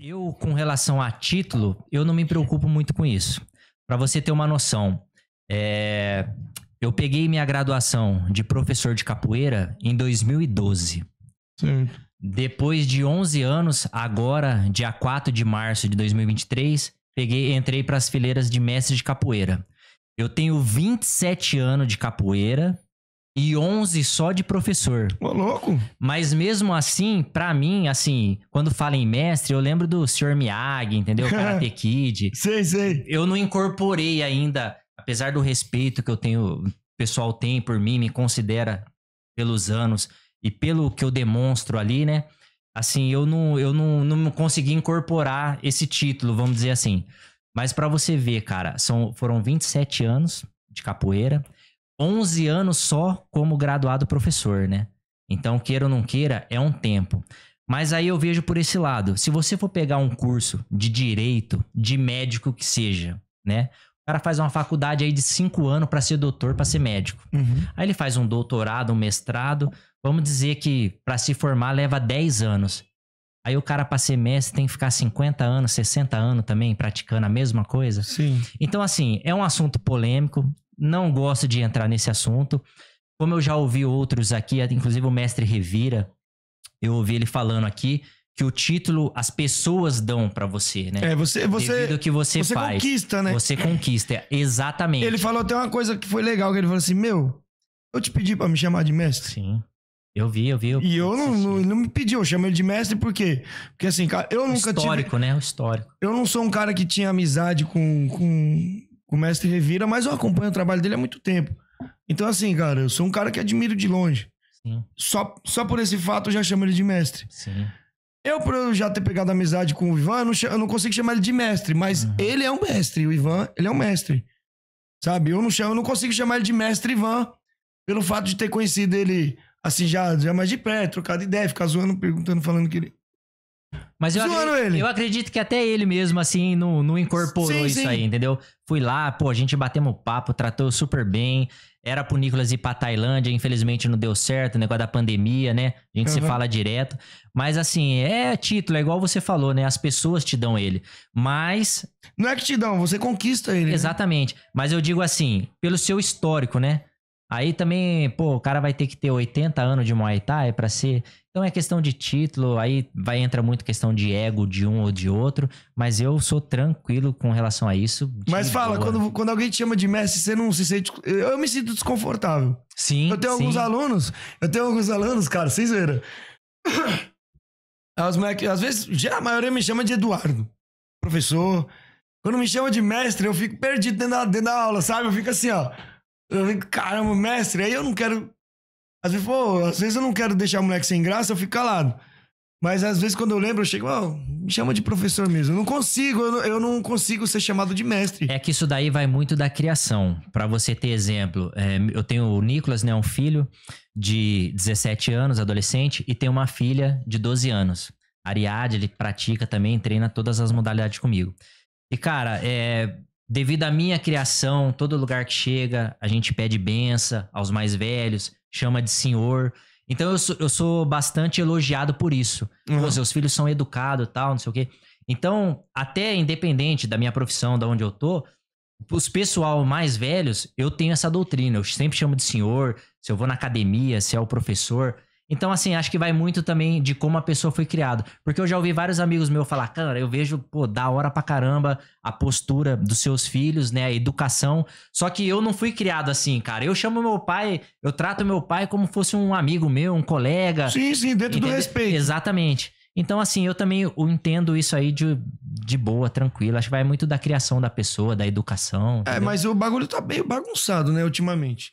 Eu, com relação a título, eu não me preocupo muito com isso. Para você ter uma noção, é... eu peguei minha graduação de professor de capoeira em 2012. Sim. Depois de 11 anos, agora, dia 4 de março de 2023, peguei, entrei para as fileiras de mestre de capoeira. Eu tenho 27 anos de capoeira e 11 só de professor. Ô, louco! Mas mesmo assim, para mim, assim, quando fala em mestre, eu lembro do Sr. Miyagi, entendeu? Karate Kid. sei, sei. Eu não incorporei ainda, apesar do respeito que eu tenho, o pessoal tem por mim, me considera pelos anos e pelo que eu demonstro ali, né? Assim, eu não, eu não, não consegui incorporar esse título, vamos dizer assim. Mas para você ver, cara, são, foram 27 anos de capoeira 11 anos só como graduado professor, né? Então, queira ou não queira, é um tempo. Mas aí eu vejo por esse lado. Se você for pegar um curso de direito, de médico que seja, né? O cara faz uma faculdade aí de cinco anos para ser doutor, para ser médico. Uhum. Aí ele faz um doutorado, um mestrado. Vamos dizer que para se formar leva 10 anos. Aí o cara para ser mestre tem que ficar 50 anos, 60 anos também praticando a mesma coisa. Sim. Então assim, é um assunto polêmico, não gosto de entrar nesse assunto. Como eu já ouvi outros aqui, inclusive o mestre Revira, eu ouvi ele falando aqui que o título as pessoas dão para você, né? É, você você Devido que você, você faz, conquista, né? Você conquista, exatamente. Ele falou até uma coisa que foi legal, que ele falou assim: "Meu, eu te pedi para me chamar de mestre". Sim. Eu vi, eu vi. Eu e eu não, não, não, me pedi, eu chamei ele de mestre por quê? Porque assim, cara, eu o nunca histórico, tive... né? O histórico. Eu não sou um cara que tinha amizade com, com o mestre Revira, mas eu acompanho o trabalho dele há muito tempo. Então, assim, cara, eu sou um cara que admiro de longe. Sim. Só, só por esse fato eu já chamo ele de mestre. Sim. Eu, por eu já ter pegado amizade com o Ivan, eu não, eu não consigo chamar ele de mestre, mas uhum. ele é um mestre. O Ivan, ele é um mestre. Sabe? Eu não, chamo, eu não consigo chamar ele de mestre Ivan pelo fato de ter conhecido ele, assim, já, já mais de perto, trocado ideia, ficar zoando, perguntando, falando que ele mas eu, acredito, eu acredito que até ele mesmo, assim, não, não incorporou sim, isso sim. aí, entendeu? Fui lá, pô, a gente batemos papo, tratou super bem. Era pro Nicolas ir pra Tailândia, infelizmente não deu certo, o negócio da pandemia, né? A gente uhum. se fala direto. Mas assim, é título, é igual você falou, né? As pessoas te dão ele. Mas. Não é que te dão, você conquista ele. Né? Exatamente. Né? Mas eu digo assim, pelo seu histórico, né? Aí também, pô, o cara vai ter que ter 80 anos de Muay Thai para ser. Então é questão de título, aí vai entrar muito questão de ego de um ou de outro, mas eu sou tranquilo com relação a isso. Mas fala, quando, quando alguém te chama de mestre, você não se sente. Eu me sinto desconfortável. Sim. Eu tenho sim. alguns alunos, eu tenho alguns alunos, cara, vocês viram. As, às vezes, já a maioria me chama de Eduardo, professor. Quando me chama de mestre, eu fico perdido dentro da, dentro da aula, sabe? Eu fico assim, ó. Eu fico, caramba, mestre, aí eu não quero. Às vezes, pô, às vezes eu não quero deixar o moleque sem graça, eu fico calado. Mas às vezes quando eu lembro, eu chego, oh, me chama de professor mesmo. Eu não consigo, eu não, eu não, consigo ser chamado de mestre. É que isso daí vai muito da criação. Para você ter exemplo, é, eu tenho o Nicolas, né, um filho de 17 anos, adolescente, e tenho uma filha de 12 anos. Ariadne, ele pratica também, treina todas as modalidades comigo. E cara, é, Devido à minha criação, todo lugar que chega, a gente pede benção aos mais velhos, chama de senhor. Então eu sou, eu sou bastante elogiado por isso. Uhum. Pô, seus filhos são educados tal, não sei o quê. Então, até independente da minha profissão, da onde eu tô, os pessoal mais velhos, eu tenho essa doutrina. Eu sempre chamo de senhor, se eu vou na academia, se é o professor. Então, assim, acho que vai muito também de como a pessoa foi criada. Porque eu já ouvi vários amigos meus falar, cara, eu vejo, pô, da hora pra caramba a postura dos seus filhos, né? A educação. Só que eu não fui criado assim, cara. Eu chamo meu pai, eu trato meu pai como fosse um amigo meu, um colega. Sim, sim, dentro entendeu? do respeito. Exatamente. Então, assim, eu também entendo isso aí de, de boa, tranquilo. Acho que vai muito da criação da pessoa, da educação. É, entendeu? É, mas o bagulho tá meio bagunçado, né, ultimamente.